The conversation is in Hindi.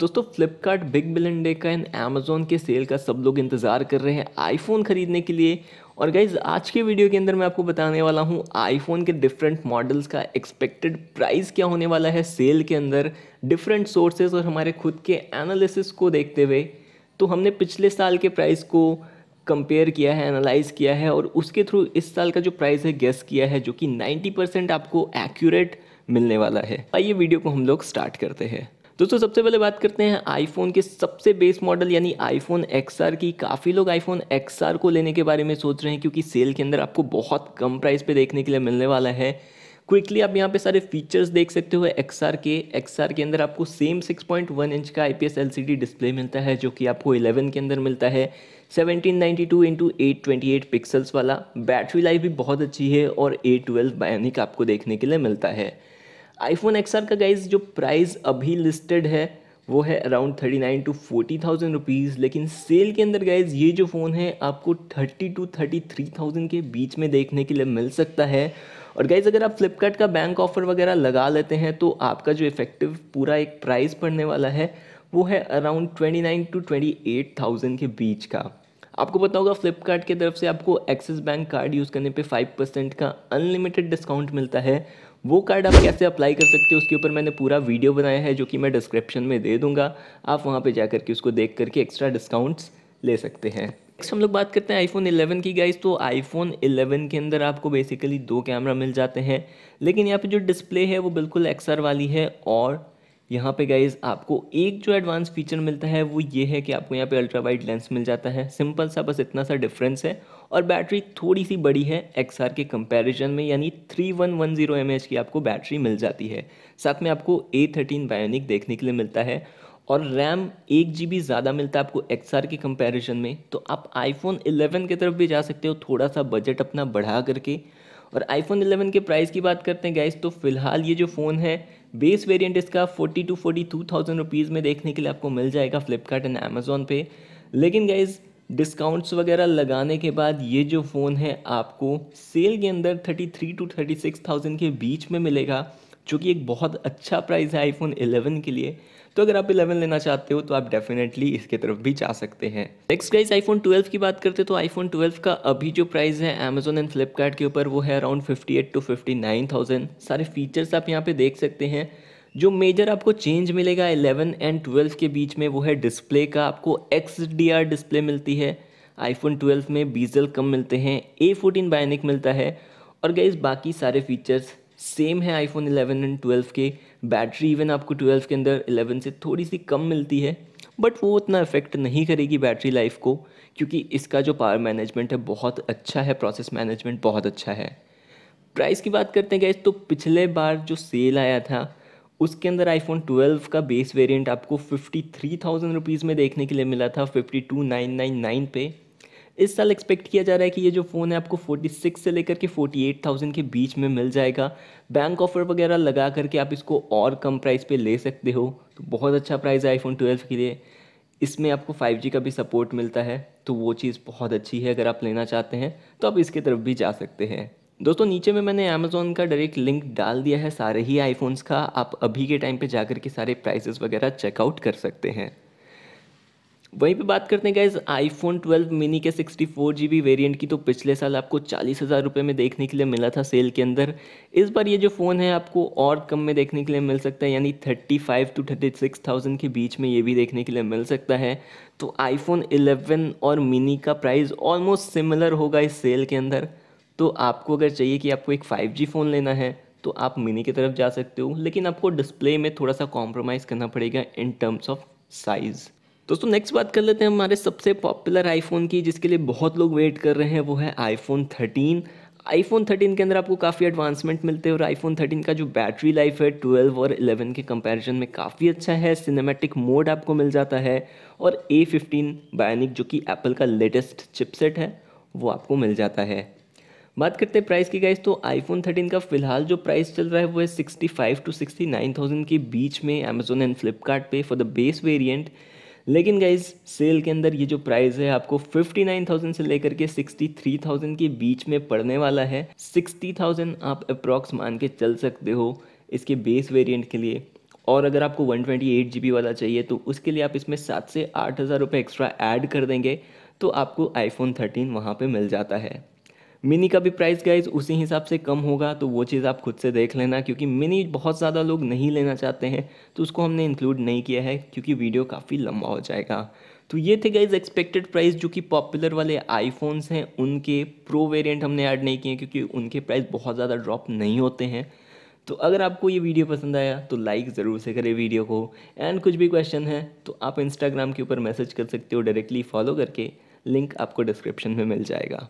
दोस्तों फ्लिपकार्ट बिग बिलियन डे का एंड अमेजोन के सेल का सब लोग इंतज़ार कर रहे हैं आईफोन ख़रीदने के लिए और गाइज आज के वीडियो के अंदर मैं आपको बताने वाला हूँ आईफोन के डिफरेंट मॉडल्स का एक्सपेक्टेड प्राइस क्या होने वाला है सेल के अंदर डिफरेंट सोर्सेज और हमारे खुद के एनालिसिस को देखते हुए तो हमने पिछले साल के प्राइस को कंपेयर किया है एनालाइज किया है और उसके थ्रू इस साल का जो प्राइस है गेस किया है जो कि नाइन्टी आपको एक्यूरेट मिलने वाला है आइए वीडियो को हम लोग स्टार्ट करते हैं दोस्तों सबसे पहले बात करते हैं आईफोन के सबसे बेस मॉडल यानी आईफोन एक्स की काफ़ी लोग आईफोन एक्स को लेने के बारे में सोच रहे हैं क्योंकि सेल के अंदर आपको बहुत कम प्राइस पे देखने के लिए मिलने वाला है क्विकली आप यहाँ पे सारे फीचर्स देख सकते हो एक्स के एक्स के अंदर आपको सेम 6.1 इंच का IPS एलसीडी डिस्प्ले मिलता है जो कि आपको 11 के अंदर मिलता है 1792 इंटू एट पिक्सल्स वाला बैटरी लाइफ भी बहुत अच्छी है और ए ट्वेल्व बायोनिक आपको देखने के लिए मिलता है आईफोन एक्स का गाइज जो प्राइस अभी लिस्टेड है वो है around thirty nine to forty thousand rupees लेकिन सेल के अंदर गाइज ये जो फ़ोन है आपको thirty two thirty three thousand के बीच में देखने के लिए मिल सकता है और गाइज अगर आप फ्लिपकार्ट का बैंक ऑफर वगैरह लगा लेते हैं तो आपका जो इफेक्टिव पूरा एक प्राइस पड़ने वाला है वो है around twenty nine to twenty eight thousand के बीच का आपको पता होगा फ्लिपकार्ट की तरफ से आपको एक्सिस बैंक कार्ड यूज़ करने पे फाइव परसेंट का अनलिमिटेड डिस्काउंट मिलता है वो कार्ड आप कैसे अप्लाई कर सकते हो उसके ऊपर मैंने पूरा वीडियो बनाया है जो कि मैं डिस्क्रिप्शन में दे दूंगा आप वहाँ पर जा करके उसको देख करके एक्स्ट्रा डिस्काउंट्स ले सकते हैं नेक्स्ट हम लोग बात करते हैं आईफोन 11 की गाइस तो आईफोन 11 के अंदर आपको बेसिकली दो कैमरा मिल जाते हैं लेकिन यहाँ पे जो डिस्प्ले है वो बिल्कुल एक्सआर वाली है और यहाँ पे गाइज आपको एक जो एडवांस फीचर मिलता है वो ये है कि आपको यहाँ पे अल्ट्रा वाइड लेंस मिल जाता है सिंपल सा बस इतना सा डिफरेंस है और बैटरी थोड़ी सी बड़ी है एक्स के कंपैरिजन में यानी 3110 वन वन जीरो एम की आपको बैटरी मिल जाती है साथ में आपको ए थर्टीन बायोनिक देखने के लिए मिलता है और रैम एक जी ज़्यादा मिलता है आपको एक्स के कम्पेरिजन में तो आप आईफोन इलेवन की तरफ भी जा सकते हो थोड़ा सा बजट अपना बढ़ा करके और आईफोन 11 के प्राइस की बात करते हैं गैस तो फिलहाल ये जो फ़ोन है बेस वेरिएंट इसका 40 टू थाउजेंड रुपीज़ में देखने के लिए आपको मिल जाएगा फ्लिपकार्ट एंड अमेजोन पे लेकिन गाइज़ डिस्काउंट्स वगैरह लगाने के बाद ये जो फ़ोन है आपको सेल के अंदर 33 टू थर्टी के बीच में मिलेगा जो कि एक बहुत अच्छा प्राइस है आईफोन 11 के लिए तो अगर आप 11 लेना चाहते हो तो आप डेफिनेटली इसके तरफ भी जा सकते हैं नेक्स्ट प्राइस आईफोन 12 की बात करते हैं तो आईफोन 12 का अभी जो प्राइस है अमेजोन एंड फ्लिपकार्ट के ऊपर वो है अराउंड 58 टू फिफ्टी सारे फीचर्स आप यहाँ पे देख सकते हैं जो मेजर आपको चेंज मिलेगा एलेवन एंड ट्वेल्व के बीच में वो है डिस्प्ले का आपको एक्स डिस्प्ले मिलती है आईफोन ट्वेल्व में बीजल कम मिलते हैं ए फोर्टीन बायनिक मिलता है और गई बाकी सारे फीचर्स सेम है आईफोन 11 एंड 12 के बैटरी इवन आपको 12 के अंदर 11 से थोड़ी सी कम मिलती है बट वो उतना इफेक्ट नहीं करेगी बैटरी लाइफ को क्योंकि इसका जो पावर मैनेजमेंट है बहुत अच्छा है प्रोसेस मैनेजमेंट बहुत अच्छा है प्राइस की बात करते हैं गैस तो पिछले बार जो सेल आया था उसके अंदर आईफोन 12 का बेस वेरिएंट आपको फिफ्टी थ्री थाउजेंड रुपीज़ में देखने के लिए मिला था fifty two nine nine nine पे इस साल एक्सपेक्ट किया जा रहा है कि ये जो फ़ोन है आपको 46 से लेकर के 48,000 के बीच में मिल जाएगा बैंक ऑफर वगैरह लगा करके आप इसको और कम प्राइस पे ले सकते हो तो बहुत अच्छा प्राइस है आईफोन 12 के लिए इसमें आपको 5G का भी सपोर्ट मिलता है तो वो चीज़ बहुत अच्छी है अगर आप लेना चाहते हैं तो आप इसके तरफ भी जा सकते हैं दोस्तों नीचे में मैंने अमेजोन का डायरेक्ट लिंक डाल दिया है सारे ही आईफोन्स का आप अभी के टाइम पे जाकर के सारे प्राइसेस वगैरह चेकआउट कर सकते हैं वहीं पे बात करते हैं गाइज आईफोन 12 मिनी के 64 जीबी वेरिएंट की तो पिछले साल आपको चालीस हज़ार रुपये में देखने के लिए मिला था सेल के अंदर इस बार ये जो फ़ोन है आपको और कम में देखने के लिए मिल सकता है यानी 35 टू 36,000 के बीच में ये भी देखने के लिए मिल सकता है तो आईफोन 11 और मिनी का प्राइस ऑलमोस्ट सिमिलर होगा इस सेल के अंदर तो आपको अगर चाहिए कि आपको एक फाइव फ़ोन लेना है तो आप मिनी की तरफ जा सकते हो लेकिन आपको डिस्प्ले में थोड़ा सा कॉम्प्रोमाइज़ करना पड़ेगा इन टर्म्स ऑफ साइज़ दोस्तों नेक्स्ट बात कर लेते हैं हमारे सबसे पॉपुलर आईफोन की जिसके लिए बहुत लोग वेट कर रहे हैं वो है आईफोन थर्टीन आईफोन थर्टीन के अंदर आपको काफ़ी एडवांसमेंट मिलते हैं और आईफोन थर्टीन का जो बैटरी लाइफ है ट्वेल्व और इलेवन के कंपैरिजन में काफ़ी अच्छा है सिनेमैटिक मोड आपको मिल जाता है और ए फिफ्टीन बायोनिक जो कि एप्पल का लेटेस्ट चिपसेट है वो आपको मिल जाता है बात करते हैं प्राइस की गाइस तो आईफोन थर्टीन का फिलहाल जो प्राइस चल रहा है वो है फाइव टू थाउजेंड के बीच में Amazon and Flipkart for the base variant लेकिन गाइज सेल के अंदर ये जो प्राइस है आपको 59,000 से लेकर के 63,000 के बीच में पड़ने वाला है 60,000 आप अप्रॉक्स मान के चल सकते हो इसके बेस वेरिएंट के लिए और अगर आपको वन ट्वेंटी वाला चाहिए तो उसके लिए आप इसमें सात से आठ हज़ार रुपये एक्स्ट्रा ऐड कर देंगे तो आपको आईफोन 13 वहाँ पे मिल जाता है मिनी का भी प्राइस गाइज उसी हिसाब से कम होगा तो वो चीज़ आप खुद से देख लेना क्योंकि मिनी बहुत ज़्यादा लोग नहीं लेना चाहते हैं तो उसको हमने इंक्लूड नहीं किया है क्योंकि वीडियो काफ़ी लंबा हो जाएगा तो ये थे गाइज एक्सपेक्टेड प्राइस जो कि पॉपुलर वाले आईफोन्स हैं उनके प्रो वेरियंट हमने ऐड नहीं किए क्योंकि उनके प्राइस बहुत ज़्यादा ड्रॉप नहीं होते हैं तो अगर आपको ये वीडियो पसंद आया तो लाइक ज़रूर से करें वीडियो को एंड कुछ भी क्वेश्चन है तो आप इंस्टाग्राम के ऊपर मैसेज कर सकते हो डायरेक्टली फॉलो करके लिंक आपको डिस्क्रिप्शन में मिल जाएगा